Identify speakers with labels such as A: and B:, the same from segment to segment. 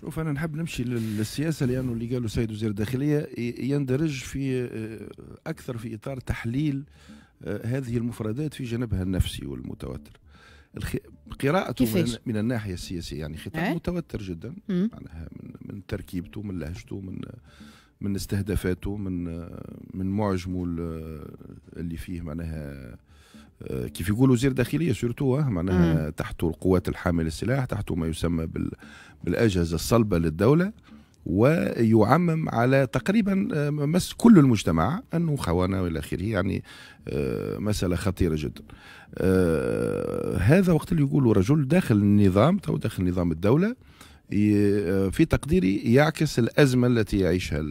A: شوف انا نحب نمشي للسياسه لانه اللي قاله السيد وزير الداخليه يندرج في آه، اكثر في اطار تحليل آه، هذه المفردات في جانبها النفسي والمتوتر قراءته من, من الناحيه السياسيه يعني خطاب أه؟ متوتر جدا معناها من, من تركيبته من لهجته من من استهدافاته من آه، من معجمه اللي فيه معناها آه، كيف يقول وزير داخليه سورتو آه، معناها تحته القوات الحامله السلاح تحته ما يسمى بال بالاجهزه الصلبه للدوله ويعمم على تقريبا آه، مس كل المجتمع انه خونه والى اخره يعني مساله خطيره جدا. هذا وقت اللي يقولوا رجل داخل النظام تو داخل نظام الدوله في تقديري يعكس الازمه التي يعيشها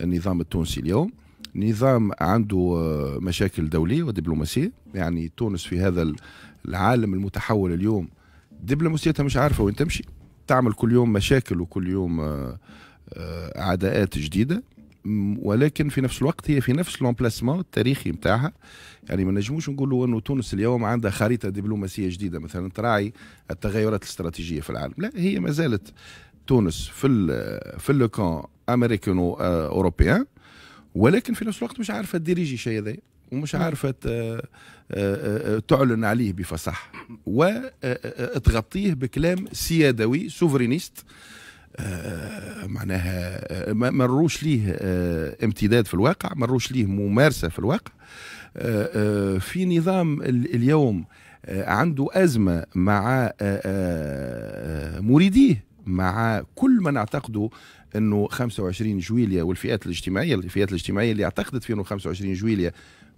A: النظام التونسي اليوم. نظام عنده آه، مشاكل دولية ودبلوماسية يعني تونس في هذا العالم المتحول اليوم دبلوماسيتها مش عارفة وين تمشي تعمل كل يوم مشاكل وكل يوم آه، آه، عداءات جديدة ولكن في نفس الوقت هي في نفس لومبلاسمون التاريخي نتاعها يعني ما نجموش نقولوا انه تونس اليوم عندها خريطه دبلوماسيه جديده مثلا تراعي التغيرات الاستراتيجيه في العالم لا هي ما زالت تونس في الـ في لوكان امريكانو اوروبيان ولكن في نفس الوقت مش عارفه تديريجي شيء هذا ومش نعم. عارفه آه، آه، آه، تعلن عليه بفصح وتغطيه بكلام سيادوي سوفرينيست معناها مروش ليه امتداد في الواقع مروش ليه ممارسة في الواقع في نظام اليوم عنده أزمة مع مريديه مع كل ما نعتقده انه 25 جويليا والفئات الاجتماعيه الفئات الاجتماعيه اللي اعتقدت في انه 25 جويليا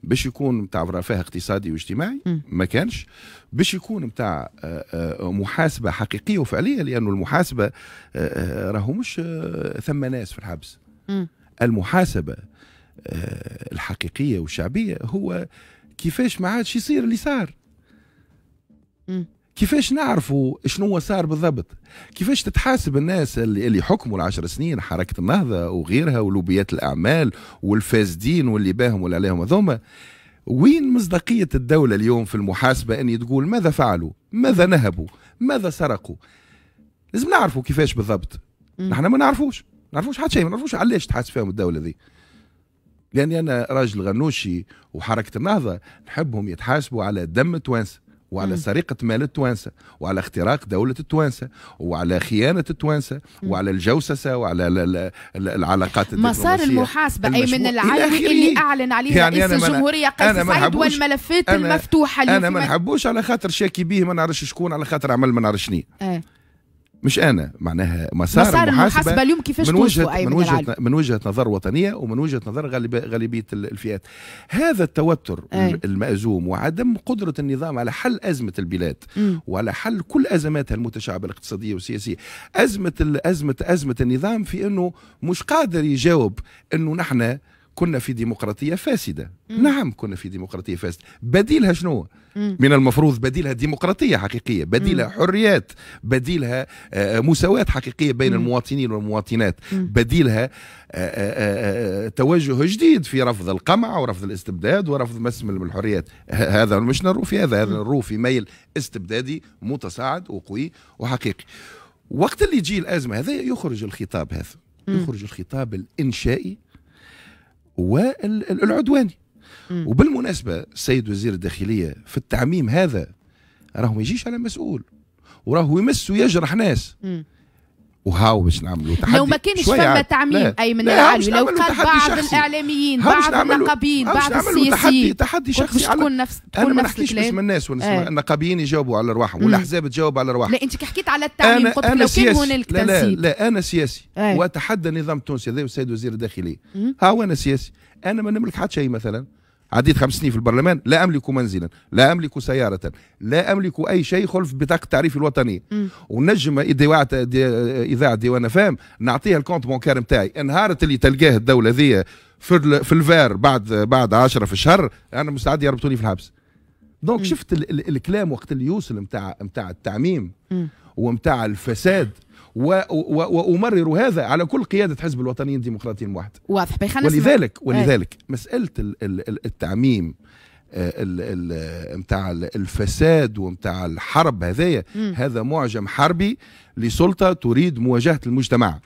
A: باش يكون نتاع رفاه اقتصادي واجتماعي ما كانش باش يكون نتاع آه، آه، محاسبه حقيقيه وفعليه لانه المحاسبه آه، راهو مش ثم ناس في الحبس المحاسبه الحقيقيه والشعبيه هو كيفاش ما عادش يصير اللي صار كيفاش نعرفوا شنو صار بالضبط كيفاش تتحاسب الناس اللي, اللي حكموا العشر سنين حركة النهضة وغيرها ولوبيات الأعمال والفاسدين واللي باهم ولا عليهم هذوما وين مصداقية الدولة اليوم في المحاسبة أن تقول ماذا فعلوا ماذا نهبوا ماذا سرقوا لازم نعرفوا كيفاش بالضبط نحن ما نعرفوش ما نعرفوش حتى شيء ما نعرفوش علاش تحاسب فيهم الدولة ذي لأني أنا راجل غنوشي وحركة النهضة نحبهم يتحاسبوا على دم توانسة وعلى مم. سرقة مال التوانسة وعلى اختراق دولة التوانسة وعلى خيانة التوانسة مم. وعلى الجوسسة وعلى العلاقات الدبلوماسية مسار المحاسبة أي من العالم اللي أعلن عليه يعني رئيس الجمهورية قيس سعيد والملفات المفتوحة أنا ما نحبوش على خاطر شاكي به ما نعرفش شكون على خاطر عمل ما نعرفش اه مش انا معناها مسار, مسار المحاسبة, المحاسبه اليوم كيفاش من وجهه من وجهه من وجهه نظر وطنيه ومن وجهه نظر غالبيه الفئات هذا التوتر أي. المأزوم وعدم قدره النظام على حل ازمه البلاد م. وعلى حل كل ازماتها المتشعبه الاقتصاديه والسياسيه ازمه ازمه ازمه النظام في انه مش قادر يجاوب انه نحن كنا في ديمقراطية فاسدة مم. نعم كنا في ديمقراطية فاسدة بديلها شنو مم. من المفروض بديلها ديمقراطية حقيقية بديلها مم. حريات بديلها آه، آه، مساواة حقيقية بين مم. المواطنين والمواطنات مم. بديلها آه، توجه جديد في رفض القمع ورفض الاستبداد ورفض مسم الحريات هذا مش نرو في هذا هذا نرو في ميل استبدادي متصاعد وقوي وحقيقي وقت اللي يجي الأزمة هذا يخرج الخطاب هذا يخرج الخطاب الإنشائي والعدواني وبالمناسبة السيد وزير الداخلية في التعميم هذا راه ما يجيش على مسؤول وراه يمس ويجرح ناس وهاو باش نعملوا تحدي لو ما كانش فما تعميم ايمن العلوي لو قال بعض الاعلاميين بعض النقابيين بعض السياسيين تحدي تحدي شخصي باش تكون نفس تكون انا ما نحكيش باسم الناس ونسمع آه. النقابيين يجاوبوا على ارواحهم والاحزاب تجاوب على ارواحهم لا انت كي حكيت على التعميم قلت لو كان هنالك تنسيق لا, لا لا انا سياسي آه. واتحدى النظام التونسي هذا السيد وزير الداخليه ها هو انا سياسي انا ما نملك حتى شيء مثلا عديت خمس سنين في البرلمان لا أملك منزلا لا أملك سيارة لا أملك أي شيء خلف بطاقة التعريف الوطني ونجم إذاعة ديوان فام نعطيها الكونت بونكار نتاعي انهارت اللي تلقاه الدولة ذي في, في الفار بعد بعد 10 في الشهر أنا مستعد يربطوني في الحبس دونك شفت الكلام وقت اللي يوصل نتاع نتاع التعميم ونتاع الفساد وامرر هذا على كل قياده حزب الوطنيين الديمقراطيين الموحد واضح ولذلك إيه. ولذلك أي. مساله التعميم آه، متاع الفساد ومتاع الحرب هذايا هذا معجم حربي لسلطه تريد مواجهه المجتمع